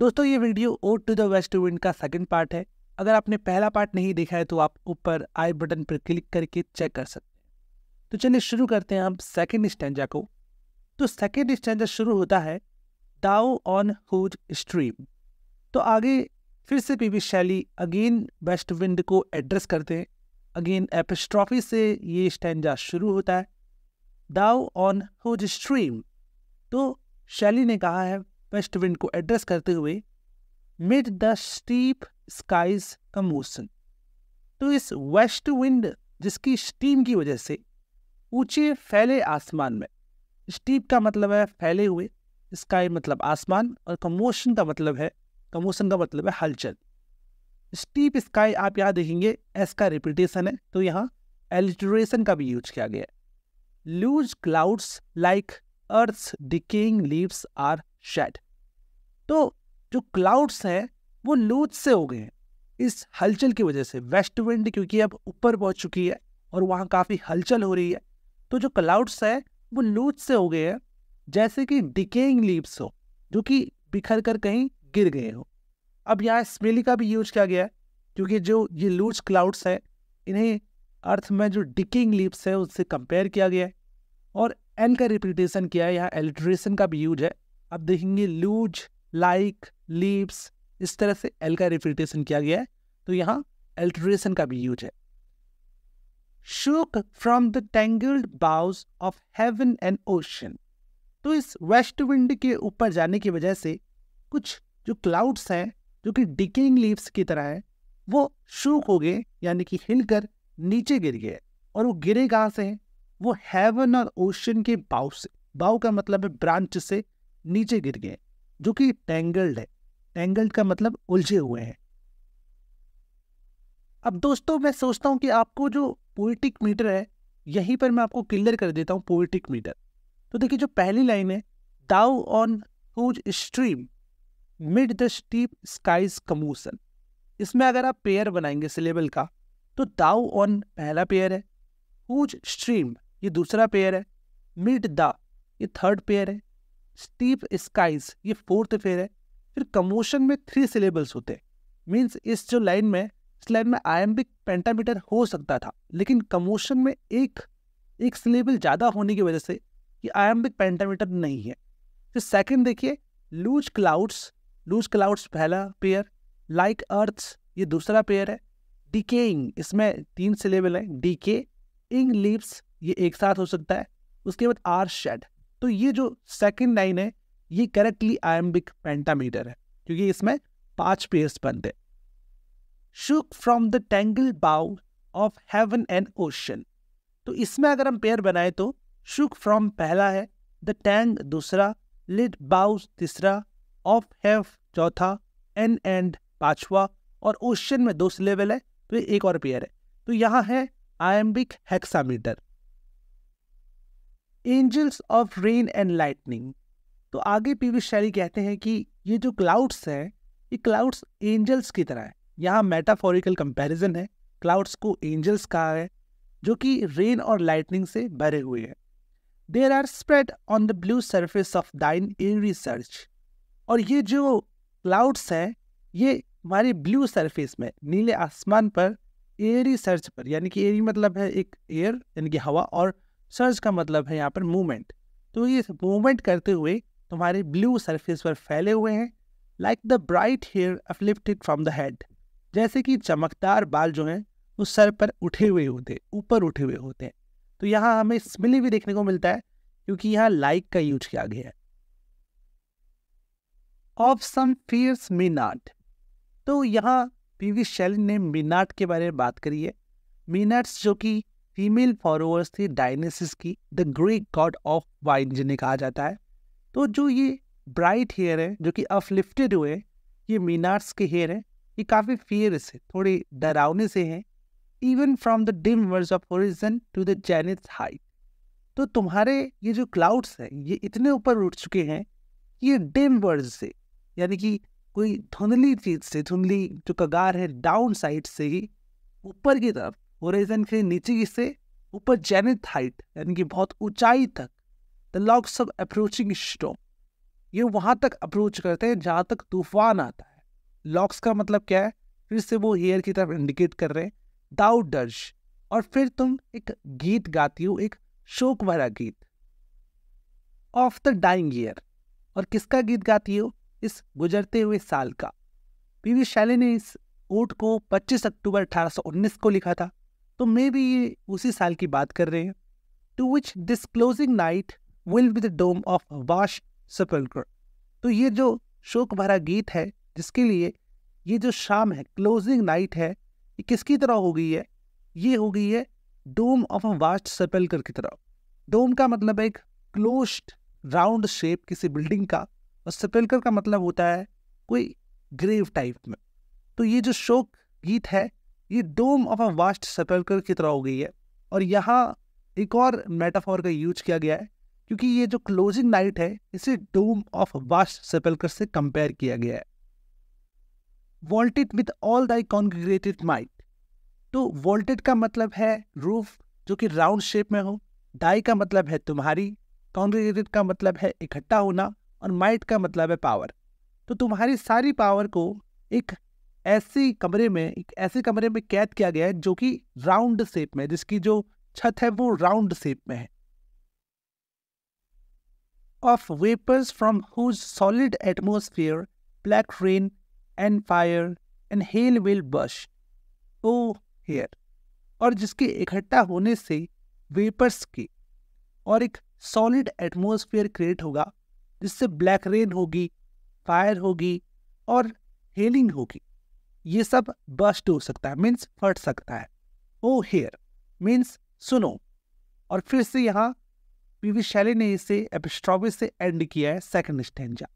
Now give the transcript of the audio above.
दोस्तों ये video ode to the west wind का सेकंड पार्ट है अगर आपने पहला पार्ट नहीं देखा है तो आप ऊपर आई बटन पर क्लिक करके चेक कर सकते हैं तो चलिए शुरू करते हैं आप सेकेंड स्टेंजा को तो सेकेंड स्टेंजा शुरू होता है दाओ ऑन हुज स्ट्रीम तो आगे फिर से P Shelley again west wind को एड्रेस करते हैं अगेन एपिस्ट्रॉफी से ये स्टैंडा शुरू होता है दाओ ऑन हुज स्ट्रीम तो शैली ने कहा है वेस्ट विंड को एड्रेस करते हुए mid the steep skies commotion तो इस वेस्ट विंड जिसकी स्टीम की वजह से ऊंचे फैले आसमान में स्टीप का मतलब है फैले हुए स्काई मतलब आसमान और कमोशन का मतलब है कमोशन का मतलब है हलचल स्टीप स्काई आप यहाँ देखेंगे एस का रिपीटेशन है तो यहाँ एलिट्रेशन का भी यूज किया गया है loose clouds like earth decaying leaves are shed तो जो क्लाउड्स हैं वो लूज से हो गए हैं इस हलचल की वजह से वेस्ट विंड क्योंकि अब ऊपर पहुंच चुकी है और वहाँ काफ़ी हलचल हो रही है तो जो क्लाउड्स हैं वो लूज से हो गए हैं जैसे कि डिकेइंग लीव्स हो जो कि बिखर कर कहीं गिर गए हो अब यहाँ स्मेली का भी यूज किया गया है क्योंकि जो ये लूज क्लाउड्स हैं इन्हें अर्थ में जो डिकिंग लीप्स है उससे कंपेयर किया गया है और एन का रिपीटेशन किया है यहाँ एलिट्रेशन का भी यूज है अब देखेंगे लूज लाइक लीव्स इस तरह से एल का रिपीटेशन किया गया है तो यहाँ एल्ट्रेशन का भी यूज है shook from the tangled boughs of heaven and ocean तो इस वेस्ट विंड के ऊपर जाने की वजह से कुछ जो क्लाउड्स हैं जो कि डिकिंग लीव्स की तरह हैं वो शूक हो गए यानी कि हिलकर नीचे गिर गए और वो गिरे कहाँ से हैं वो हेवन और ओशन के बाव से बाव का मतलब है ब्रांच से नीचे गिर गए जो कि टेंगल्ड है टेंगल्ड का मतलब उलझे हुए हैं अब दोस्तों मैं सोचता हूं कि आपको जो पोइटिक मीटर है यहीं पर मैं आपको क्लियर कर देता हूं पोइटिक मीटर तो देखिए जो पहली लाइन है thou on whose stream mid the steep skies commotion इसमें अगर आप पेयर बनाएंगे सिलेबल का तो दाउ ऑन पहला पेयर है हुज स्ट्रीम ये दूसरा पेयर है मिड द ये थर्ड पेयर है स्टीप स्काइज ये फोर्थ फेयर है फिर कमोशन में थ्री सिलेबल्स होते हैं मीन्स इस जो लाइन में इस लाइन में आयम्बिक पेंटामीटर हो सकता था लेकिन कमोशन में एक एक सिलेबल ज़्यादा होने की वजह से ये आयम्बिक पेंटामीटर नहीं है फिर सेकेंड देखिए लूज क्लाउड्स लूज क्लाउड्स पहला पेयर लाइक अर्थ्स ये दूसरा पेयर है डिकेइंग इसमें तीन सिलेबल हैं डीके इंग लीव्स ये एक साथ हो सकता है उसके बाद आर शेड तो ये जो सेकेंड लाइन है ये करेक्टली आयम्बिक पेंटामीटर है क्योंकि इसमें पांच पेयर्स बनते हैं shook from the tangled bough of heaven and ocean तो इसमें अगर हम पेयर बनाए तो शुक फ्रॉम पहला है द टैंग दूसरा लिट बाउ तीसरा ऑफ हैव चौथा एन एंड पांचवा और ओशन में दो सिलेबल है तो एक और पेयर है तो यहाँ है iambic hexameter angels of rain and lightning तो आगे पी वी शैली कहते हैं कि ये जो क्लाउड्स हैं ये क्लाउड्स एंजल्स की तरह है यहाँ मेटाफोरिकल कंपैरिजन है क्लाउड्स को एंजल्स कहा है जो कि रेन और लाइटनिंग से भरे हुए हैं there are spread on the blue surface of thine in research और ये जो क्लाउड्स हैं ये हमारे ब्लू सरफेस में नीले आसमान पर एयरी सर्च पर यानी कि एयरी मतलब है एक एयर यानी कि हवा और सर्ज का मतलब है यहाँ पर मूवमेंट तो ये मूवमेंट करते हुए तुम्हारे ब्लू सरफेस पर फैले हुए हैं like the bright hair uplifted from the head जैसे कि चमकदार बाल जो हैं वो सर पर उठे हुए होते ऊपर उठे हुए होते हैं तो यहाँ हमें स्मिली भी देखने को मिलता है क्योंकि यहाँ लाइक का यूज किया गया है ऑफ सम फियर्स मीनाट तो यहाँ पी वी शैलिन ने मीनाट के बारे में बात करी है मीनाट्स जो कि फीमेल फॉलोअर्स थी डायनेसिस की the great god of wine जिन्हें कहा जाता है तो जो ये ब्राइट हेयर है जो कि अपलिफ्टेड हुए ये मीनार्स के हेयर हैं ये काफ़ी फेयर से थोड़े डरावने से हैं even from the dim verge of horizon to the zenith height तो तुम्हारे ये जो क्लाउड्स हैं ये इतने ऊपर उठ चुके हैं कि ये डिम वर्स से यानी कि कोई धुंधली चीज से धुंधली जो कगार है डाउन साइड से ही ऊपर की तरफ होराइजन के नीचे से ऊपर जेनिथ हाइट यानी कि बहुत ऊंचाई तक the locks of approaching storm ये वहाँ तक अप्रोच करते हैं जहाँ तक तूफान आता है लॉक्स का मतलब क्या है फिर से वो हेयर की तरफ इंडिकेट कर रहे हैं दाउ डर्ज और फिर तुम एक गीत गाती हो एक शोक भरा गीत ऑफ द डाइंग ईयर और किसका गीत गाती हो इस गुजरते हुए साल का पीवी शैली ने इस ओट को 25 अक्टूबर 1819 को लिखा था तो मे बी ये उसी साल की बात कर रहे हैं to which this closing night will be the dome of vast sepulchre तो ये जो शोक भरा गीत है जिसके लिए ये जो शाम है क्लोजिंग नाइट है ये किसकी तरह हो गई है ये हो गई है डोम ऑफ अ वास्ट सपेलकर की तरह डोम का मतलब एक क्लोज राउंड शेप किसी बिल्डिंग का और सपेलकर का मतलब होता है कोई ग्रेव टाइप में तो ये जो शोक गीत है ये डोम ऑफ अ वास्ट सेपेल्कर की तरह हो गई है और यहाँ एक और मेटाफॉर का यूज किया गया है क्योंकि ये जो क्लोजिंग नाइट है इसे डोम ऑफ वास्ट सेपेल्कर से कंपेयर किया गया है vaulted with all thy congregated might तो वॉल्टेड का मतलब है रूफ जो कि राउंड शेप में हो डाई का मतलब है तुम्हारी कॉन्ग्रेटेड का मतलब है इकट्ठा होना और माइट का मतलब है पावर तो तुम्हारी सारी पावर को एक ऐसे कमरे में एक ऐसे कमरे में कैद किया गया है जो कि राउंड शेप में जिसकी जो छत है वो राउंड शेप में है of vapours from whose solid atmosphere black rain and fire and hail will burst O hear और जिसके इकट्ठा होने से वेपर्स की और एक सॉलिड एटमोसफियर क्रिएट होगा जिससे ब्लैक रेन होगी फायर होगी और हेलिंग होगी ये सब बस्ट हो सकता है मीन्स फट सकता है ओ हेयर मीन्स सुनो और फिर से यहाँ पीवी शैली ने इसे एपिस्ट्रॉबी से एंड किया है सेकंड स्टेंजा